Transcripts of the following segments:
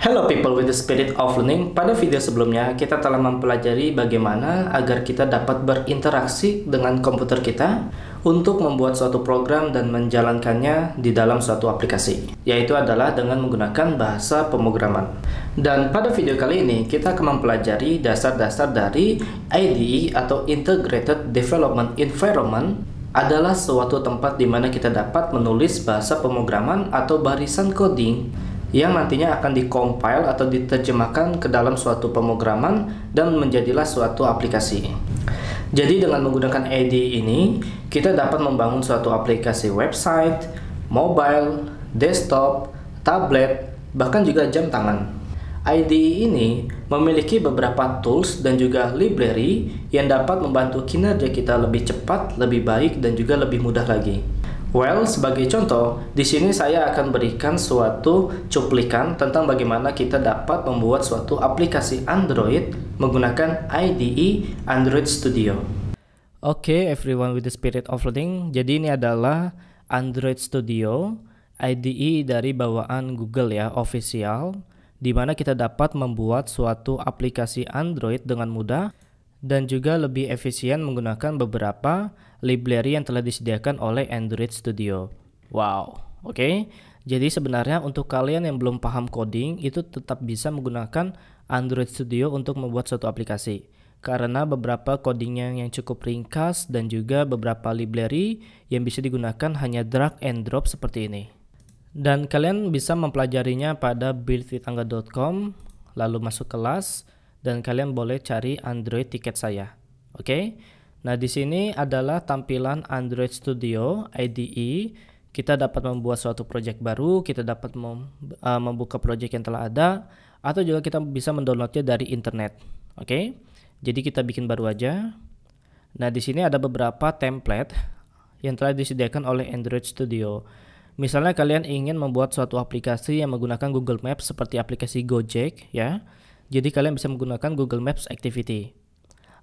Hello people with the spirit of learning. Pada video sebelumnya kita telah mempelajari bagaimana agar kita dapat berinteraksi dengan komputer kita untuk membuat suatu program dan menjalankannya di dalam suatu aplikasi, yaitu adalah dengan menggunakan bahasa pemrograman. Dan pada video kali ini kita akan mempelajari dasar-dasar dari IDE atau Integrated Development Environment adalah suatu tempat di mana kita dapat menulis bahasa pemrograman atau barisan coding yang nantinya akan dikompil atau diterjemahkan ke dalam suatu pemrograman dan menjadilah suatu aplikasi. Jadi dengan menggunakan IDE ini, kita dapat membangun suatu aplikasi website, mobile, desktop, tablet, bahkan juga jam tangan. IDE ini memiliki beberapa tools dan juga library yang dapat membantu kinerja kita lebih cepat, lebih baik, dan juga lebih mudah lagi. Well, sebagai contoh, di sini saya akan berikan suatu cuplikan tentang bagaimana kita dapat membuat suatu aplikasi Android menggunakan IDE Android Studio. Oke, okay, everyone with the spirit of learning. Jadi ini adalah Android Studio IDE dari bawaan Google ya, official, di mana kita dapat membuat suatu aplikasi Android dengan mudah dan juga lebih efisien menggunakan beberapa library yang telah disediakan oleh Android Studio. Wow, oke. Okay? Jadi sebenarnya untuk kalian yang belum paham coding itu tetap bisa menggunakan Android Studio untuk membuat suatu aplikasi. Karena beberapa codingnya yang cukup ringkas dan juga beberapa library yang bisa digunakan hanya drag and drop seperti ini. Dan kalian bisa mempelajarinya pada buildfitangga.com lalu masuk kelas dan kalian boleh cari Android tiket saya. Oke. Okay? Nah, di sini adalah tampilan Android Studio IDE. Kita dapat membuat suatu project baru, kita dapat eh, membuka project yang telah ada atau juga kita bisa mendownloadnya dari internet. Oke. Okay? Jadi kita bikin baru aja. Nah, di sini ada beberapa template yang telah disediakan oleh Android Studio. Misalnya kalian ingin membuat suatu aplikasi yang menggunakan Google Maps seperti aplikasi Gojek ya jadi kalian bisa menggunakan Google Maps Activity.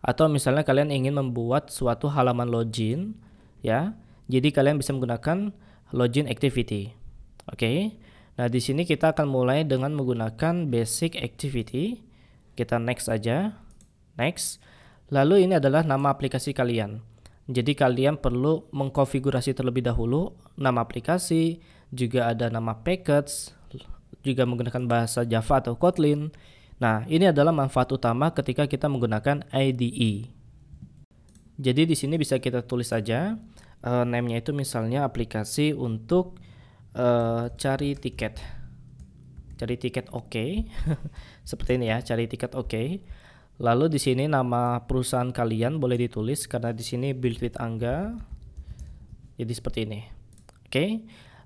Atau misalnya kalian ingin membuat suatu halaman login ya. Jadi kalian bisa menggunakan login activity. Oke. Okay? Nah, di sini kita akan mulai dengan menggunakan basic activity. Kita next aja. Next. Lalu ini adalah nama aplikasi kalian. Jadi kalian perlu mengkonfigurasi terlebih dahulu nama aplikasi, juga ada nama package, juga menggunakan bahasa Java atau Kotlin, Nah, ini adalah manfaat utama ketika kita menggunakan IDE. Jadi di sini bisa kita tulis saja uh, name-nya itu misalnya aplikasi untuk uh, cari tiket. Cari tiket oke. Okay. Seperti ini ya, cari tiket oke. Okay. Lalu di sini nama perusahaan kalian boleh ditulis karena di sini build with Angga. Jadi seperti ini. Oke. Okay.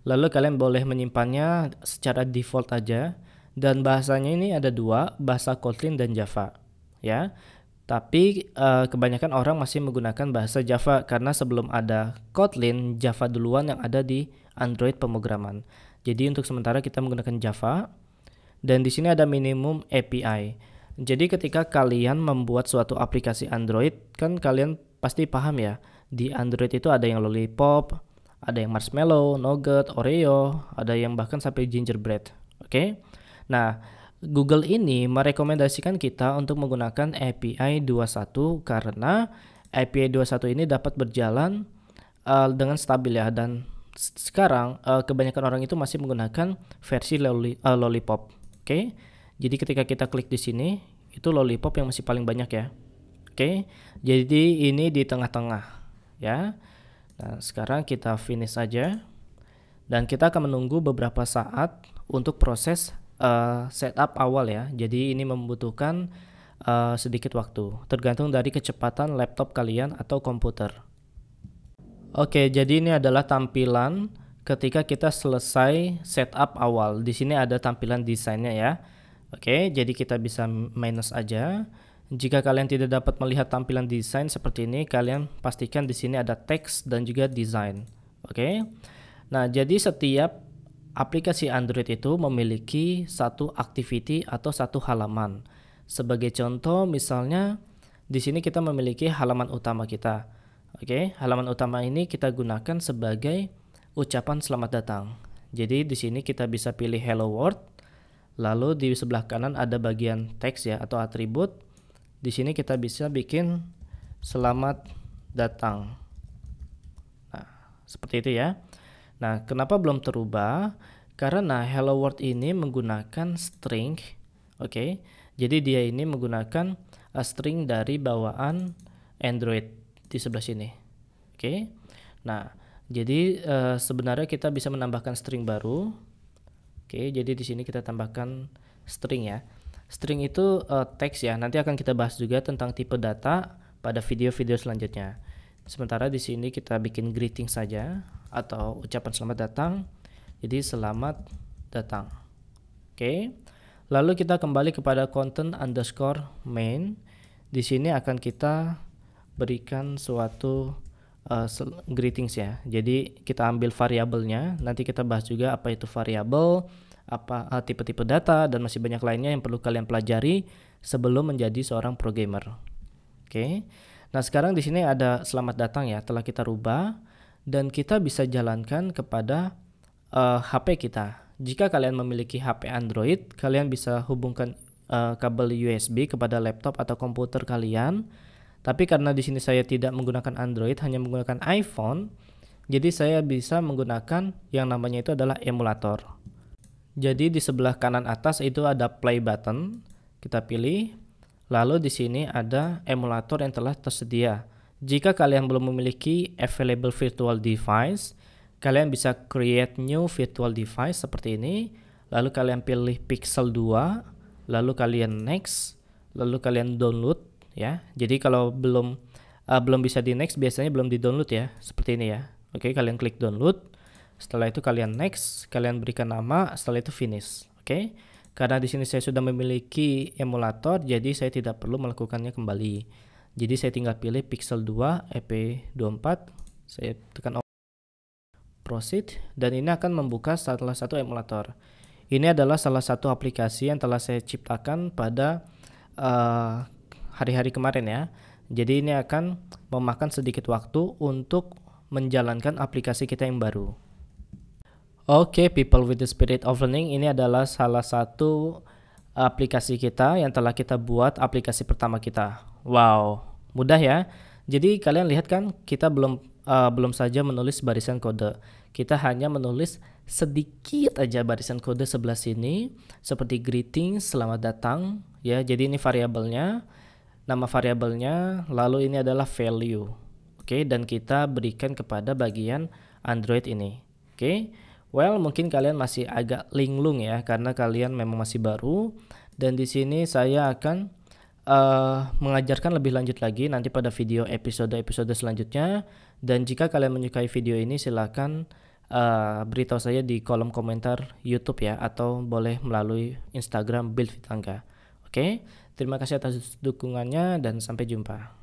Lalu kalian boleh menyimpannya secara default aja dan bahasanya ini ada dua bahasa Kotlin dan Java ya tapi uh, kebanyakan orang masih menggunakan bahasa Java karena sebelum ada Kotlin Java duluan yang ada di Android pemrograman jadi untuk sementara kita menggunakan Java dan di sini ada minimum API jadi ketika kalian membuat suatu aplikasi Android kan kalian pasti paham ya di Android itu ada yang lollipop ada yang marshmallow, nugget, oreo, ada yang bahkan sampai gingerbread. Oke. Okay? Nah, Google ini merekomendasikan kita untuk menggunakan API 21 karena API 21 ini dapat berjalan uh, dengan stabil ya dan sekarang uh, kebanyakan orang itu masih menggunakan versi loli, uh, lollipop. Oke. Okay? Jadi ketika kita klik di sini itu lollipop yang masih paling banyak ya. Oke. Okay? Jadi ini di tengah-tengah ya. Nah, sekarang kita finish aja dan kita akan menunggu beberapa saat untuk proses uh, setup awal ya. Jadi ini membutuhkan uh, sedikit waktu, tergantung dari kecepatan laptop kalian atau komputer. Oke, jadi ini adalah tampilan ketika kita selesai setup awal. Di sini ada tampilan desainnya ya. Oke, jadi kita bisa minus aja. Jika kalian tidak dapat melihat tampilan desain seperti ini, kalian pastikan di sini ada teks dan juga desain. Oke. Nah, jadi setiap Aplikasi Android itu memiliki satu activity atau satu halaman. Sebagai contoh, misalnya di sini kita memiliki halaman utama kita. Oke, halaman utama ini kita gunakan sebagai ucapan selamat datang. Jadi di sini kita bisa pilih hello world. Lalu di sebelah kanan ada bagian teks ya atau atribut. Di sini kita bisa bikin selamat datang. Nah, seperti itu ya. Nah, kenapa belum terubah? Karena hello world ini menggunakan string, oke. Okay? Jadi dia ini menggunakan uh, string dari bawaan Android di sebelah sini. Oke. Okay? Nah, jadi uh, sebenarnya kita bisa menambahkan string baru. Oke, okay, jadi di sini kita tambahkan string ya. String itu uh, teks ya. Nanti akan kita bahas juga tentang tipe data pada video-video selanjutnya. Sementara di sini kita bikin greeting saja atau ucapan selamat datang. Jadi selamat datang. Oke. Lalu kita kembali kepada content underscore main. Di sini akan kita berikan suatu uh, greetings ya. Jadi kita ambil variabelnya. Nanti kita bahas juga apa itu variabel, apa eh, tipe-tipe uh, data dan masih banyak lainnya yang perlu kalian pelajari sebelum menjadi seorang programmer. Oke. Okay. Nah, sekarang di sini ada selamat datang ya, telah kita rubah dan kita bisa jalankan kepada uh, eh, HP kita. Jika kalian memiliki HP Android, kalian bisa hubungkan uh, kabel USB kepada laptop atau komputer kalian. Tapi karena di sini saya tidak menggunakan Android, hanya menggunakan iPhone, jadi saya bisa menggunakan yang namanya itu adalah emulator. Jadi di sebelah kanan atas itu ada play button, kita pilih Lalu di sini ada emulator yang telah tersedia. Jika kalian belum memiliki available virtual device, kalian bisa create new virtual device seperti ini. Lalu kalian pilih Pixel 2, lalu kalian next, lalu kalian download ya. Jadi kalau belum uh, belum bisa di next biasanya belum di download ya, seperti ini ya. Oke, kalian klik download. Setelah itu kalian next, kalian berikan nama, setelah itu finish. Oke. Karena di sini saya sudah memiliki emulator, jadi saya tidak perlu melakukannya kembali. Jadi saya tinggal pilih Pixel 2 EP24, saya tekan OK. Proceed, dan ini akan membuka salah satu emulator. Ini adalah salah satu aplikasi yang telah saya ciptakan pada eh, hari-hari uh, hari -hari kemarin ya. Jadi ini akan memakan sedikit waktu untuk menjalankan aplikasi kita yang baru. Oke, okay, people with the spirit of learning ini adalah salah satu aplikasi kita yang telah kita buat aplikasi pertama kita. Wow, mudah ya. Jadi kalian lihat kan kita belum uh, belum saja menulis barisan kode. Kita hanya menulis sedikit aja barisan kode sebelah sini seperti greeting, selamat datang ya. Jadi ini variabelnya, nama variabelnya, lalu ini adalah value. Oke, okay, dan kita berikan kepada bagian Android ini. Oke. Okay. Well, mungkin kalian masih agak linglung ya karena kalian memang masih baru dan di sini saya akan uh, mengajarkan lebih lanjut lagi nanti pada video episode-episode selanjutnya dan jika kalian menyukai video ini silahkan uh, eh, beritahu saya di kolom komentar YouTube ya atau boleh melalui Instagram Build Vitangga. Oke, okay? terima kasih atas dukungannya dan sampai jumpa.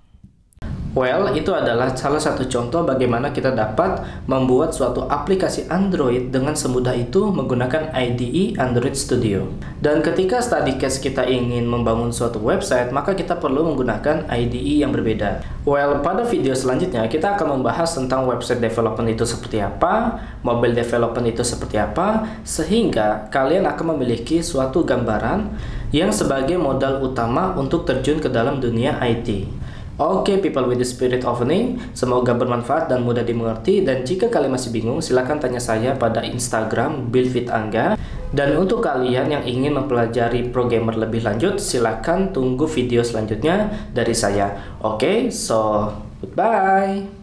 Well, itu adalah salah satu contoh bagaimana kita dapat membuat suatu aplikasi Android dengan semudah itu menggunakan IDE Android Studio. Dan ketika study case kita ingin membangun suatu website, maka kita perlu menggunakan IDE yang berbeda. Well, pada video selanjutnya kita akan membahas tentang website development itu seperti apa, mobile development itu seperti apa, sehingga kalian akan memiliki suatu gambaran yang sebagai modal utama untuk terjun ke dalam dunia IT. Oke, okay, people with the spirit of name, semoga bermanfaat dan mudah dimengerti. Dan jika kalian masih bingung, silahkan tanya saya pada Instagram Angga Dan untuk kalian yang ingin mempelajari programmer lebih lanjut, silahkan tunggu video selanjutnya dari saya. Oke, okay, so goodbye.